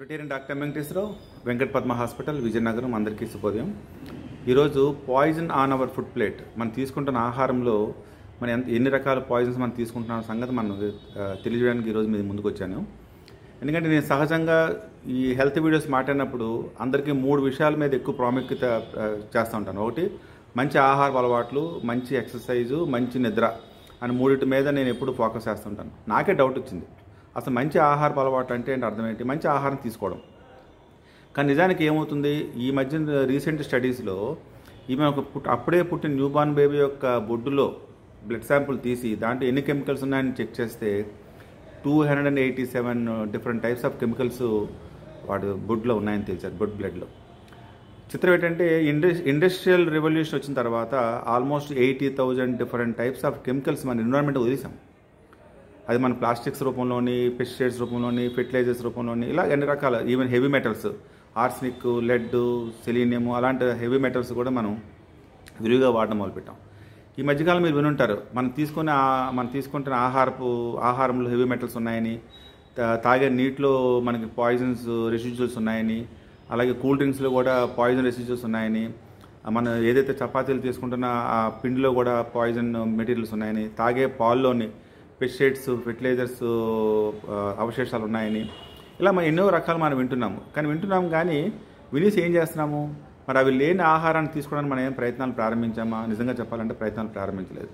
retired doctor Venkateswara Rao Venkata Padma hospital Vizianagaram అందరికీ శుభోదయం ఈరోజు poison on our food plate మనం తీసుకుంటున్న ఆహారంలో మన ఎంత ఎన్ని రకాల పాయిజన్స్ మనం తీసుకుంటున్న సంగతి మనం తెలియజేయడానికి ఈరోజు మీ ముందుకు వచ్చాను ఎందుకంటే నేను సహజంగా ఈ హెల్త్ వీడియోస్ మాట్లాడినప్పుడు అందరికీ మూడు విషయాల మీద ఎక్కువ ప్రాముఖ్యత చేస్తూ ఉంటాను ఒకటి మంచి ఆహార అలవాట్లు మంచి ఎక్సర్సైజు మంచి నిద్ర అని మూడింటి మీద నేను ఎప్పుడు ఫోకస్ చేస్తుంటాను నాకే డౌట్ వచ్చింది అసలు మంచి ఆహారపు అలవాటు అంటే అర్థం ఏంటి మంచి ఆహారం తీసుకోవడం కానీ నిజానికి ఏమవుతుంది ఈ మధ్య రీసెంట్ స్టడీస్లో ఈమె ఒక పుట్ అప్పుడే పుట్టిన న్యూబార్న్ బేబీ యొక్క బొడ్డులో బ్లడ్ శాంపుల్ తీసి దాంట్లో ఎన్ని కెమికల్స్ ఉన్నాయని చెక్ చేస్తే two hundred and eighty seven different types of chemicals వాడు బొడ్లో ఉన్నాయని తెలిసారు బొడ్ బ్లడ్లో చిత్రం ఏంటంటే ఇండస్ ఇండస్ట్రియల్ రెవల్యూషన్ వచ్చిన తర్వాత almost eighty thousand different types of chemicals మన ఎన్విరాన్మెంట్ వదిలేసాం అది మన ప్లాస్టిక్స్ రూపంలోని పెస్టిసైడ్స్ రూపంలోని ఫెర్టిలైజర్స్ రూపంలోని ఇలా ఎన్ని రకాల even heavy metals arsenic lead selenium అలాంటి హెవీ మెటల్స్ కూడా మనం విరివిగా వాడడం మొదలుపెట్టాం ఈ మధ్యకాలం మీరు వినుంటారు మనం తీసుకునే మనం తీసుకుంటున్న ఆహారపు ఆహారంలో హెవీ మెటల్స్ ఉన్నాయని తాగే నీటిలో మనకి పాయిజన్స్ రెసిడ్యూల్స్ ఉన్నాయని అలాగే కూల్ డ్రింక్స్లో కూడా పాయిజన్ రెసిడ్యూల్స్ ఉన్నాయని మనం ఏదైతే చపాతీలు తీసుకుంటున్న ఆ పిండిలో కూడా పాయిజన్ మెటీరియల్స్ ఉన్నాయని తాగే పాల్లోని పెస్టిసైడ్స్ ఫెర్టిలైజర్స్ అవశేషాలు ఉన్నాయని ఇలా మనం ఎన్నో రకాలు మనం వింటున్నాము కానీ వింటున్నాము కానీ వినేసి ఏం చేస్తున్నాము మరి అవి లేని ఆహారాన్ని తీసుకోవడానికి మనం ఏం ప్రయత్నాలు ప్రారంభించామా నిజంగా చెప్పాలంటే ప్రయత్నాలు ప్రారంభించలేదు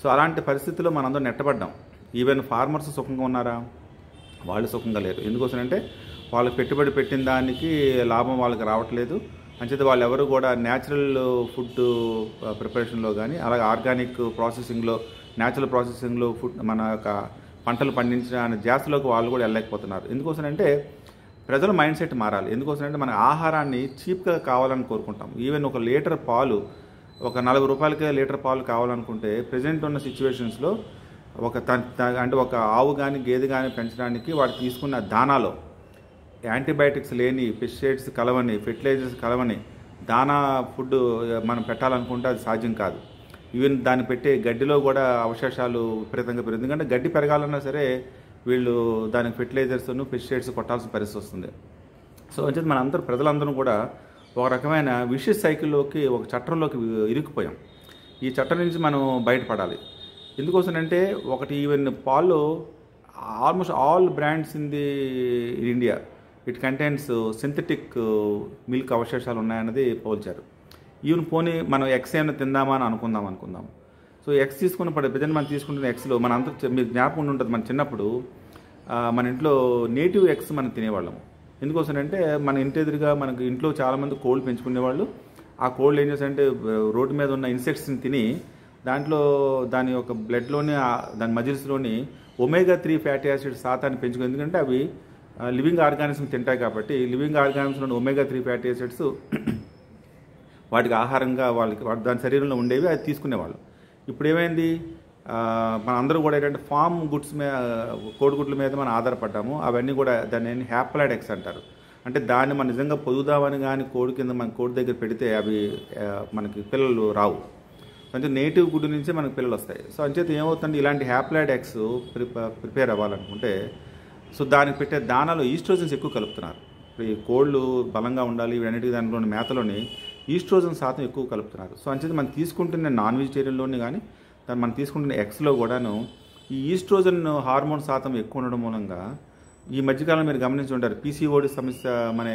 సో అలాంటి పరిస్థితుల్లో మనందరం నెట్టబడ్డాం ఈవెన్ ఫార్మర్స్ సుఖంగా ఉన్నారా వాళ్ళు సుఖంగా లేరు ఎందుకోసం అంటే వాళ్ళు పెట్టుబడి పెట్టిన దానికి లాభం వాళ్ళకి రావట్లేదు అంచేత వాళ్ళు ఎవరు కూడా న్యాచురల్ ఫుడ్ ప్రిపరేషన్లో కానీ అలాగే ఆర్గానిక్ ప్రాసెసింగ్లో న్యాచురల్ ప్రాసెసింగ్లో ఫుడ్ మన యొక్క పంటలు పండించిన అనే జాస్తిలోకి వాళ్ళు కూడా వెళ్ళలేకపోతున్నారు ఎందుకోసం అంటే ప్రజల మైండ్ సెట్ మారాలి ఎందుకోసం అంటే మన ఆహారాన్ని చీప్గా కావాలని కోరుకుంటాం ఈవెన్ ఒక లీటర్ పాలు ఒక నలభై రూపాయలకే లీటర్ పాలు కావాలనుకుంటే ప్రజెంట్ ఉన్న సిచ్యువేషన్స్లో ఒక త అంటే ఒక ఆవు కానీ గేదె కానీ పెంచడానికి వాడు తీసుకున్న దానాలో యాంటీబయాటిక్స్ లేని పెస్టిసైడ్స్ కలవని ఫెర్టిలైజర్స్ కలవని దానా ఫుడ్ మనం పెట్టాలనుకుంటే అది సాధ్యం కాదు ఈవెన్ దాన్ని పెట్టే గడ్డిలో కూడా అవశేషాలు విపరీతంగా పెరుగుతుంది ఎందుకంటే గడ్డి పెరగాలన్నా సరే వీళ్ళు దానికి ఫెర్టిలైజర్స్ను పెస్టిసైడ్స్ కొట్టాల్సిన పరిస్థితి వస్తుంది సో వచ్చేది మన అందరూ ప్రజలందరం కూడా ఒక రకమైన విష సైకిల్లోకి ఒక చట్టంలోకి ఇరుక్కుపోయాం ఈ చట్టం నుంచి మనం బయటపడాలి ఎందుకోసమంటే ఒకటి ఈవెన్ పాలు almost all brands in the India it contains synthetic milk అవశేషాలు ఉన్నాయన్నది పోల్చారు ఈవెన్ పోనీ మనం ఎక్స్ ఏమైనా తిందామా అని అనుకుందాం అనుకుందాం సో ఎక్స్ తీసుకున్న పడే ప్రజెంట్ మనం తీసుకుంటున్న ఎక్స్లో మన అంత మీరు జ్ఞాపకం ఉంటుంది మన చిన్నప్పుడు మన ఇంట్లో నేటివ్ ఎక్స్ మనం తినేవాళ్ళము ఎందుకోసం అంటే మన ఇంటి ఎదురుగా మనకి ఇంట్లో చాలామంది కోళ్ళు పెంచుకునేవాళ్ళు ఆ కోళ్ళు ఏం చేస్తారంటే రోడ్డు మీద ఉన్న ఇన్సెక్ట్స్ని తిని దాంట్లో దాని యొక్క బ్లడ్లోని దాని మజిల్స్లోని ఒమేగా త్రీ ఫ్యాటీ యాసిడ్ శాతాన్ని పెంచుకుని ఎందుకంటే అవి లివింగ్ ఆర్గానిజం తింటాయి కాబట్టి లివింగ్ ఆర్గానిజంలోని ఒమేగా త్రీ ఫ్యాటీ యాసిడ్స్ వాటికి ఆహారంగా వాళ్ళకి దాని శరీరంలో ఉండేవి అది తీసుకునేవాళ్ళు ఇప్పుడు ఏమైంది మన అందరూ కూడా ఏంటంటే ఫామ్ గుడ్స్ మీద కోడిగుడ్ల మీద మనం ఆధారపడ్డాము అవన్నీ కూడా దాన్ని హ్యాప్లాడెక్స్ అంటారు అంటే దాన్ని మనం నిజంగా పొదుదామని కానీ కోడి కింద మన కోడి దగ్గర పెడితే అవి మనకి పిల్లలు రావు అంటే నేటివ్ గుడ్ నుంచే మనకి పిల్లలు వస్తాయి సో అంచేత ఏమవుతుంది ఇలాంటి ఎక్స్ ప్రిపేర్ ప్రిపేర్ అవ్వాలనుకుంటే సో దానికి పెట్టే దానాలో ఈస్ట్రోజన్స్ ఎక్కువ కలుపుతున్నారు ఇప్పుడు ఈ కోళ్ళు బలంగా ఉండాలి ఇవన్నిటికీ దానిలోని మేతలోని ఈస్ట్రోజన్ శాతం ఎక్కువ కలుపుతున్నారు సో అంచేది మనం తీసుకుంటున్న నాన్ వెజిటేరియన్లోనే కానీ దాన్ని మనం తీసుకుంటున్న ఎగ్స్లో కూడాను ఈ ఈస్ట్రోజన్ హార్మోన్ శాతం ఎక్కువ ఉండడం మూలంగా ఈ మధ్యకాలంలో మీరు గమనించి ఉంటారు పీసీఓడి సమస్య మన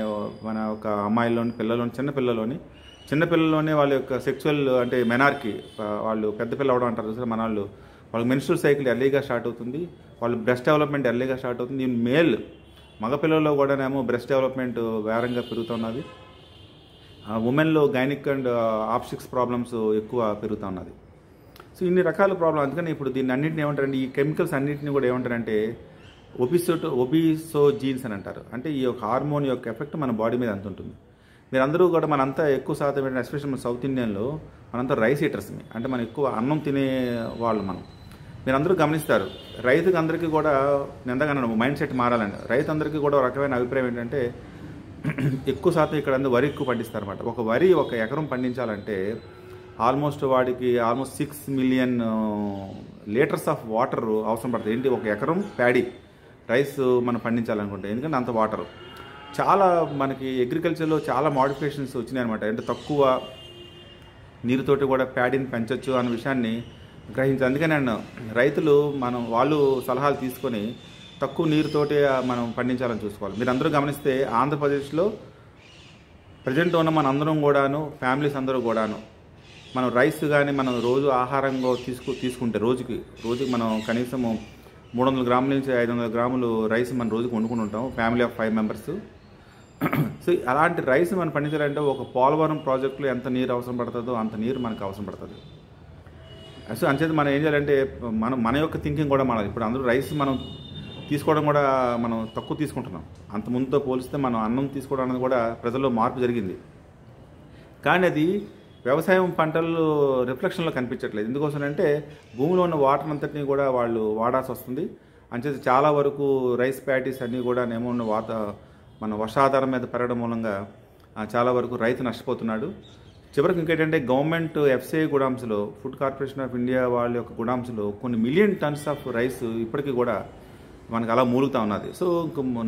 మన ఒక అమ్మాయిలోని పిల్లలోని చిన్నపిల్లలోని చిన్నపిల్లలోనే వాళ్ళ యొక్క సెక్చువల్ అంటే మెనార్కి వాళ్ళు పెద్ద పిల్ల అవడం అంటారు సార్ మన వాళ్ళు వాళ్ళకి మెన్స్ట్రల్ సైకిల్ ఎర్లీగా స్టార్ట్ అవుతుంది వాళ్ళు బ్రెస్ట్ డెవలప్మెంట్ ఎర్లీగా స్టార్ట్ అవుతుంది మేల్ మగపిల్లల్లో కూడానేమో బ్రెస్ట్ డెవలప్మెంట్ వేరంగా పెరుగుతున్నది ఉమెన్లో గైనిక్ అండ్ ఆప్సిక్స్ ప్రాబ్లమ్స్ ఎక్కువ పెరుగుతూ ఉన్నది సో ఇన్ని రకాల ప్రాబ్లం అందుకని ఇప్పుడు దీన్ని అన్నింటిని ఏమంటారంటే ఈ కెమికల్స్ అన్నింటినీ కూడా ఏమంటారంటే ఒబిసోటో ఒబిసో జీన్స్ అని అంటారు అంటే ఈ యొక్క హార్మోన్ యొక్క ఎఫెక్ట్ మన బాడీ మీద అంత ఉంటుంది అందరూ కూడా మనంతా ఎక్కువ శాతం ఏంటంటే ఎస్పెషల్ మన సౌత్ ఇండియన్లో మనంతా రైస్ ఈటర్స్ని అంటే మనం ఎక్కువ అన్నం తినే వాళ్ళు మనం మీరు అందరూ గమనిస్తారు రైతుకు అందరికీ కూడా నిందగా మైండ్ సెట్ మారాలండి రైతు అందరికీ కూడా ఒక రకమైన అభిప్రాయం ఏంటంటే ఎక్కువ శాతం ఇక్కడ అందరూ వరి ఎక్కువ పండిస్తారు అనమాట ఒక వరి ఒక ఎకరం పండించాలంటే ఆల్మోస్ట్ వాడికి almost six million litres of water అవసరం పడుతుంది ఏంటి ఒక ఎకరం ప్యాడీ రైస్ మనం పండించాలనుకుంటే ఎందుకంటే అంత వాటర్ చాలా మనకి అగ్రికల్చర్లో చాలా మాడిఫికేషన్స్ వచ్చినాయి అనమాట అంటే తక్కువ నీరుతోటి కూడా ప్యాడీని పెంచవచ్చు అనే విషయాన్ని గ్రహించాలి అందుకని నేను రైతులు మనం వాళ్ళు సలహాలు తీసుకొని తక్కువ నీరుతోటి మనం పండించాలని చూసుకోవాలి మీరు అందరూ గమనిస్తే ఆంధ్రప్రదేశ్లో ప్రజెంట్ ఉన్న మన అందరం కూడాను ఫ్యామిలీస్ అందరూ కూడాను మనం రైస్ కానీ మనం రోజు ఆహారంగా తీసుకు తీసుకుంటే రోజుకి రోజుకి మనం కనీసం మూడు వందల గ్రాముల నుంచి ఐదు వందల గ్రాములు రైస్ మనం రోజుకి వండుకుని ఉంటాం family of five members so అలాంటి రైస్ మనం పండించాలంటే ఒక పోలవరం ప్రాజెక్టులో ఎంత నీరు అవసరం పడుతుందో అంత నీరు మనకు అవసరం పడుతుంది సో అంచేది మనం ఏం చేయాలంటే మనం మన యొక్క థింకింగ్ కూడా మారాలి ఇప్పుడు అందరూ రైస్ మనం తీసుకోవడం కూడా మనం తక్కువ తీసుకుంటున్నాం అంత ముందుతో పోలిస్తే మనం అన్నం తీసుకోవడం అనేది కూడా ప్రజల్లో మార్పు జరిగింది కానీ అది వ్యవసాయం పంటలు రిఫ్లెక్షన్లో కనిపించట్లేదు ఎందుకోసం అంటే భూమిలో ఉన్న వాటర్ అంతటినీ కూడా వాళ్ళు వాడాల్సి వస్తుంది అంచేది చాలా వరకు రైస్ ప్యాటీస్ అన్నీ కూడా నేమో ఉన్న వాత మన వర్షాధారం మీద పెరగడం మూలంగా చాలా వరకు రైతు నష్టపోతున్నాడు చివరికి ఇంకేంటంటే గవర్నమెంట్ ఎఫ్సిఐ గుడామ్స్లో ఫుడ్ కార్పొరేషన్ ఆఫ్ ఇండియా వాళ్ళ యొక్క గుడాంశలో కొన్ని మిలియన్ టన్స్ ఆఫ్ రైస్ ఇప్పటికీ కూడా మనకు అలా మూలుగుతూ ఉన్నది so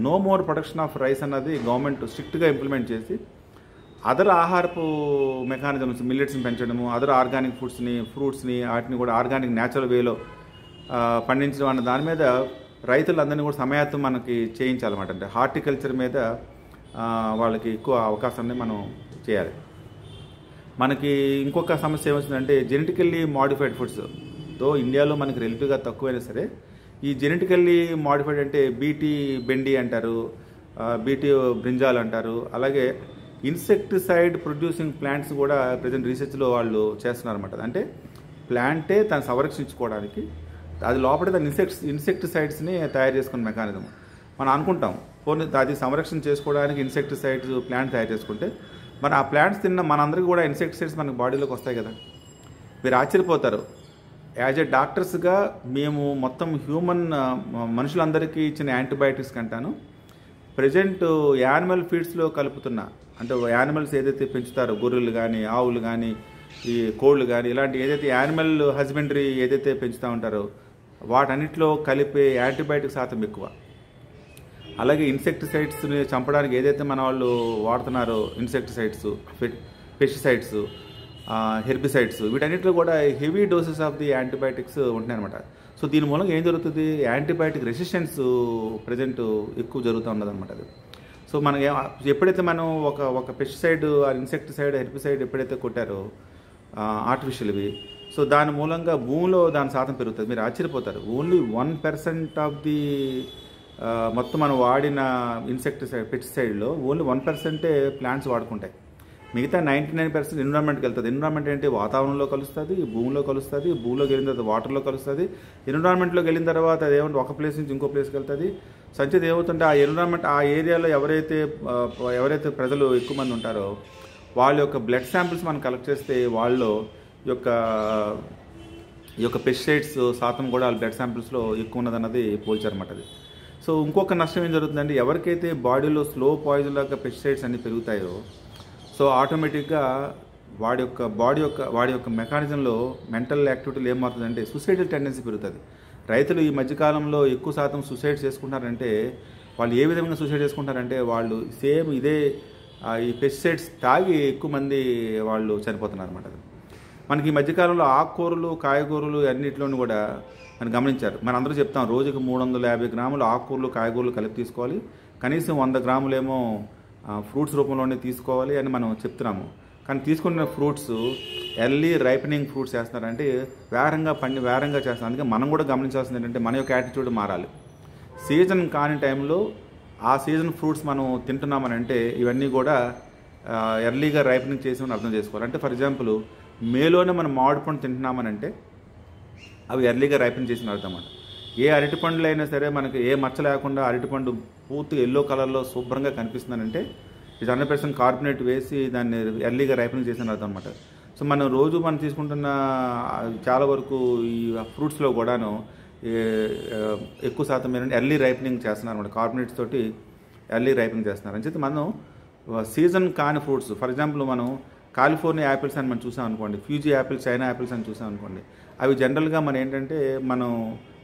no more production of rice అన్నది గవర్నమెంట్ స్ట్రిక్ట్గా ఇంప్లిమెంట్ చేసి అదర్ ఆహారపు మెకానిజమ్స్ మిల్లెట్స్ని పెంచడము అదర్ ఆర్గానిక్ ఫుడ్స్ని ఫ్రూట్స్ని వాటిని కూడా ఆర్గానిక్ న్యాచురల్ వేలో పండించడం అన్న దాని మీద రైతులందరినీ కూడా సమయాత్వం మనకి చేయించాలన్నమాట అంటే హార్టికల్చర్ మీద వాళ్ళకి ఎక్కువ అవకాశాన్ని మనం చేయాలి మనకి ఇంకొక సమస్య ఏమొచ్చిందంటే జెనెటికల్లీ మాడిఫైడ్ ఫుడ్స్ తో ఇండియాలో మనకి రిలేటివ్గా తక్కువైనా సరే ఈ జెనెటికల్లీ మాడిఫైడ్ అంటే బీటీ బెండి అంటారు బీటీ బ్రింజాల్ అంటారు అలాగే ఇన్సెక్టిసైడ్ ప్రొడ్యూసింగ్ ప్లాంట్స్ కూడా ప్రజెంట్ రీసెర్చ్లో వాళ్ళు చేస్తున్నారు అనమాట అంటే ప్లాంటే తను సంరక్షించుకోవడానికి అది లోపల దాని ఇన్సెక్ట్స్ ఇన్సెక్టిసైడ్స్ని తయారు చేసుకున్న మెకానిజం మనం అనుకుంటాం ఫోన్ అది సంరక్షణ చేసుకోవడానికి ఇన్సెక్టిసైడ్స్ ప్లాంట్ తయారు చేసుకుంటే మరి ఆ ప్లాంట్స్ తిన్న మనందరికీ కూడా ఇన్సెక్టిసైడ్స్ మనకి బాడీలోకి వస్తాయి కదా మీరు ఆశ్చర్యపోతారు యాజ్ ఎ డాక్టర్స్గా మేము మొత్తం హ్యూమన్ మనుషులందరికీ ఇచ్చిన యాంటీబయాటిక్స్ కంటాను ప్రజెంట్ యానిమల్ ఫీడ్స్లో కలుపుతున్న అంటే యానిమల్స్ ఏదైతే పెంచుతారో గొర్రెలు కానీ ఆవులు కానీ ఈ కోళ్ళు కానీ ఇలాంటి ఏదైతే యానిమల్ హస్బెండరీ ఏదైతే పెంచుతూ ఉంటారో వాటన్నిటిలో కలిపే యాంటీబయాటిక్ శాతం ఎక్కువ అలాగే ఇన్సెక్టిసైడ్స్ని చంపడానికి ఏదైతే మన వాళ్ళు వాడుతున్నారో ఇన్సెక్టిసైడ్స్ పెస్టిసైడ్స్ హెర్బిసైడ్స్ వీటన్నిటిలో కూడా heavy doses of the antibiotics అనమాట సో దీని మూలంగా ఏం జరుగుతుంది యాంటీబయాటిక్ రెసిస్టెన్స్ ప్రజెంట్ ఎక్కువ జరుగుతూ ఉన్నది అనమాట అది సో మనం ఎప్పుడైతే మనం ఒక ఒక పెస్టిసైడ్ ఇన్సెక్టిసైడ్ హెర్బిసైడ్ ఎప్పుడైతే కొట్టారో ఆర్టిఫిషియల్వి సో దాని మూలంగా భూమిలో దాని శాతం పెరుగుతుంది మీరు ఆశ్చర్యపోతారు only one percent of the మొత్తం మనం వాడిన ఇన్సెక్టిసైడ్ పెస్టిసైడ్లో ఓన్లీ వన్ పర్సెంటే ప్లాంట్స్ వాడుకుంటాయి మిగతా నైంటీ నైన్ పర్సెంట్ ఎన్విరాన్మెంట్కి వెళ్తుంది ఎన్విరాన్మెంట్ ఏంటి వాతావరణంలో కలుస్తుంది భూమిలో కలుస్తుంది భూమిలో వెళ్ళిన తర్వాత వాటర్లో కలుస్తుంది ఎన్విరాన్మెంట్లోకి వెళ్ళిన తర్వాత అది ఏమంటే ఒక ప్లేస్ నుంచి ఇంకో ప్లేస్కి వెళ్తుంది సంచిత ఏమవుతుంటే ఆ ఎన్విరాన్మెంట్ ఆ ఏరియాలో ఎవరైతే ఎవరైతే ప్రజలు ఎక్కువ మంది ఉంటారో వాళ్ళ యొక్క బ్లడ్ శాంపిల్స్ మనం కలెక్ట్ చేస్తే వాళ్ళు యొక్క ఈ యొక్క పెస్టిసైడ్స్ శాతం కూడా వాళ్ళ బ్లడ్ శాంపిల్స్లో ఎక్కువ ఉన్నదన్నది పోల్చారన్నమాట అది సో ఇంకొక నష్టం ఏం జరుగుతుందంటే ఎవరికైతే బాడీలో స్లో పాయిజన్ లాగా పెస్టిసైడ్స్ అన్ని పెరుగుతాయో సో ఆటోమేటిక్గా వాడి యొక్క బాడీ యొక్క వాడి యొక్క మెకానిజంలో మెంటల్ యాక్టివిటీలు ఏమవుతుందంటే సూసైడల్ టెండెన్సీ పెరుగుతుంది రైతులు ఈ మధ్యకాలంలో ఎక్కువ శాతం సూసైడ్ చేసుకుంటారంటే వాళ్ళు ఏ విధంగా సూసైడ్ చేసుకుంటారంటే వాళ్ళు సేమ్ ఇదే ఈ పెస్టిసైడ్స్ తాగి ఎక్కువ మంది వాళ్ళు చనిపోతున్నారు అనమాట మనకి ఈ మధ్యకాలంలో ఆకుకూరలు కాయగూరలు అన్నింటిలోనూ కూడా మనం గమనించారు మన అందరూ చెప్తాం రోజుకి మూడు వందల యాభై గ్రాములు ఆకుకూరలు కాయగూరలు కలిపి తీసుకోవాలి కనీసం వంద గ్రాములేమో ఫ్రూట్స్ రూపంలోనే తీసుకోవాలి అని మనం చెప్తున్నాము కానీ తీసుకున్న ఫ్రూట్స్ ఎర్లీ రైపెనింగ్ ఫ్రూట్స్ చేస్తున్నారంటే వేరంగా పండి వేరంగా చేస్తున్నారు అందుకే మనం కూడా గమనించాల్సింది ఏంటంటే మన యొక్క యాటిట్యూడ్ మారాలి సీజన్ కాని టైంలో ఆ సీజన్ ఫ్రూట్స్ మనం తింటున్నామని అంటే ఇవన్నీ కూడా ఎర్లీగా రైపెనింగ్ చేసామని అర్థం చేసుకోవాలి అంటే ఫర్ ఎగ్జాంపుల్ మేలోనే మనం మామిడి పండు తింటున్నామని అంటే అవి ఎర్లీగా రైపెన్ చేసిన అర్థం అన్నమాట ఏ అరటి అయినా సరే మనకి ఏ మచ్చ లేకుండా అరటిపండు పూర్తిగా ఎల్లో కలర్లో శుభ్రంగా కనిపిస్తుందంటే ఇది హండ్రెడ్ పర్సెంట్ కార్బోనేట్ వేసి దాన్ని ఎర్లీగా రైపనింగ్ చేసిన అర్థం అనమాట సో మనం రోజు మనం తీసుకుంటున్న చాలా వరకు ఈ ఫ్రూట్స్లో కూడాను ఎక్కువ శాతం మీరు ఎర్లీ రైపనింగ్ చేస్తున్నారు అనమాట కార్బోనేట్స్ తోటి ఎర్లీ రైపనింగ్ చేస్తున్నారు అని చెప్పి మనం సీజన్ కాని ఫ్రూట్స్ ఫర్ ఎగ్జాంపుల్ మనం కాలిఫోర్నియా యాపిల్స్ అని మనం చూసాం అనుకోండి ఫ్యూజీ యాపిల్స్ చైనా యాపిల్స్ అని చూసాం అనుకోండి అవి జనరల్గా మనం ఏంటంటే మనం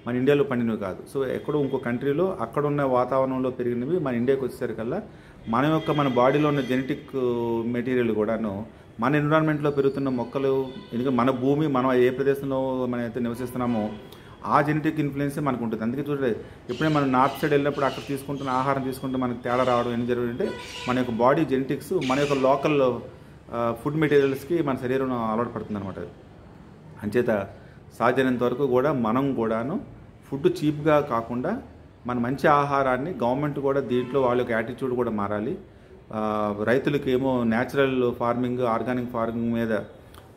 మన ఇండియాలో పండినవి కాదు సో ఎక్కడో ఇంకో కంట్రీలో అక్కడ ఉన్న వాతావరణంలో పెరిగినవి మన ఇండియాకి వచ్చేసరికల్లా మన యొక్క మన బాడీలో ఉన్న జెనెటిక్ మెటీరియల్ కూడాను మన ఎన్విరాన్మెంట్లో పెరుగుతున్న మొక్కలు ఎందుకంటే మన భూమి మనం ఏ ప్రదేశంలో మనం అయితే నివసిస్తున్నామో ఆ జెనెటిక్ ఇన్ఫ్లుయెన్సే మనకు ఉంటుంది అందుకే చూడండి ఎప్పుడైనా మనం నార్త్ సైడ్ వెళ్ళినప్పుడు అక్కడ తీసుకుంటున్న ఆహారం తీసుకుంటే మనకు తేడా రావడం ఏం జరుగుతుంటే మన యొక్క బాడీ జెనెటిక్స్ మన యొక్క లోకల్ ఫుడ్ మెటీరియల్స్కి మన శరీరం అలవాటు పడుతుంది అనమాట అంచేత సాధ్యమైనంత వరకు కూడా మనం కూడాను ఫుడ్ చీప్గా కాకుండా మన మంచి ఆహారాన్ని గవర్నమెంట్ కూడా దీంట్లో వాళ్ళ యొక్క యాటిట్యూడ్ కూడా మారాలి రైతులకు ఏమో న్యాచురల్ ఫార్మింగ్ ఆర్గానిక్ ఫార్మింగ్ మీద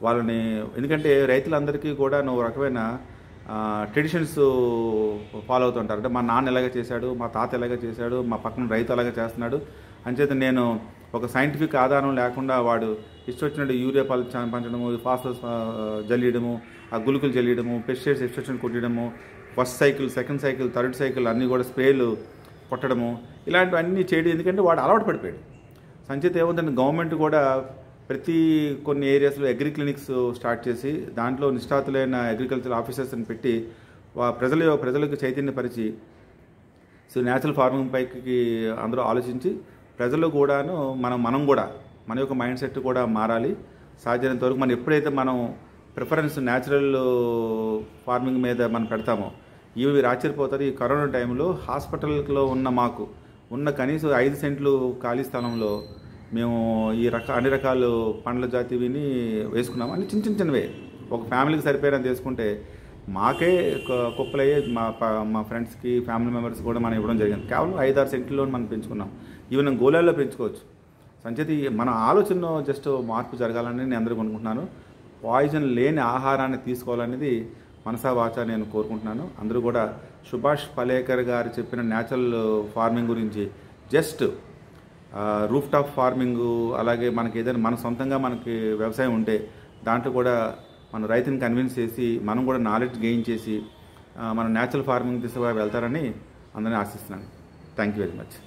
వాళ్ళని ఎందుకంటే రైతులందరికీ కూడా నువ్వు రకమైన ట్రెడిషన్స్ ఫాలో అవుతుంటారు అంటే మా నాన్న ఎలాగ చేశాడు మా తాత ఎలాగ చేశాడు మా పక్కన రైతు అలాగే చేస్తున్నాడు అంచేత నేను ఒక సైంటిఫిక్ ఆధారం లేకుండా వాడు ఇష్టొచ్చినట్టు యూరియా పాలు పంచడము ఫాస్ఫరస్ జల్లియడము ఆ గులుకులు జల్లియడము పెస్టిసైడ్స్ ఇష్టొచ్చినట్టు కొట్టడము first cycle second cycle third cycle అన్నీ కూడా స్ప్రేలు కొట్టడము ఇలాంటివన్నీ చేయడం ఎందుకంటే వాడు అలవాటు పడిపోయాడు సంచేత ఏముందంటే గవర్నమెంట్ కూడా ప్రతి కొన్ని ఏరియాస్లో అగ్రి క్లినిక్స్ స్టార్ట్ చేసి దాంట్లో నిష్ణాతులైన అగ్రికల్చర్ ఆఫీసర్స్ని పెట్టి ప్రజల ప్రజలకు చైతన్యపరిచి సో న్యాచురల్ ఫార్మింగ్ పైకి అందరూ ఆలోచించి ప్రజలు కూడాను మనం మనం కూడా మన యొక్క మైండ్ సెట్ కూడా మారాలి సాధ్యమైనంత వరకు మనం ఎప్పుడైతే మనం ప్రిఫరెన్స్ న్యాచురల్ ఫార్మింగ్ మీద మనం పెడతాము ఇవి మీరు ఈ కరోనా టైంలో హాస్పిటల్లో ఉన్న మాకు ఉన్న కనీసం ఐదు సెంట్లు ఖాళీ స్థలంలో మేము ఈ రక అన్ని రకాల పండ్ల జాతివిని వేసుకున్నాము అన్ని చిన్న చిన్న చిన్నవే ఒక ఫ్యామిలీకి సరిపోయినా వేసుకుంటే మాకే కుప్పలయ్యే మా మా ఫ్రెండ్స్కి ఫ్యామిలీ మెంబర్స్ కూడా మనం ఇవ్వడం జరిగింది కేవలం ఐదు ఆరు సెంట్లో మనం పెంచుకున్నాం ఈవెన్ గోళాల్లో పెంచుకోవచ్చు సంచేతి మన ఆలోచనలో జస్ట్ మార్పు జరగాలని నేను అందరికీ అనుకుంటున్నాను పాయిజన్ లేని ఆహారాన్ని తీసుకోవాలనేది మనసా వాచ నేను కోరుకుంటున్నాను అందరూ కూడా సుభాష్ పలేకర్ గారు చెప్పిన న్యాచురల్ ఫార్మింగ్ గురించి జస్ట్ రూఫ్ టాప్ ఫార్మింగ్ అలాగే మనకి ఏదైనా మన సొంతంగా మనకి వ్యవసాయం ఉంటే దాంట్లో కూడా మన రైతుని కన్విన్స్ చేసి మనం కూడా నాలెడ్జ్ గెయిన్ చేసి మన న్యాచురల్ ఫార్మింగ్ దిశగా వెళ్తారని అందరినీ ఆశిస్తున్నాను థ్యాంక్ యూ వెరీ మచ్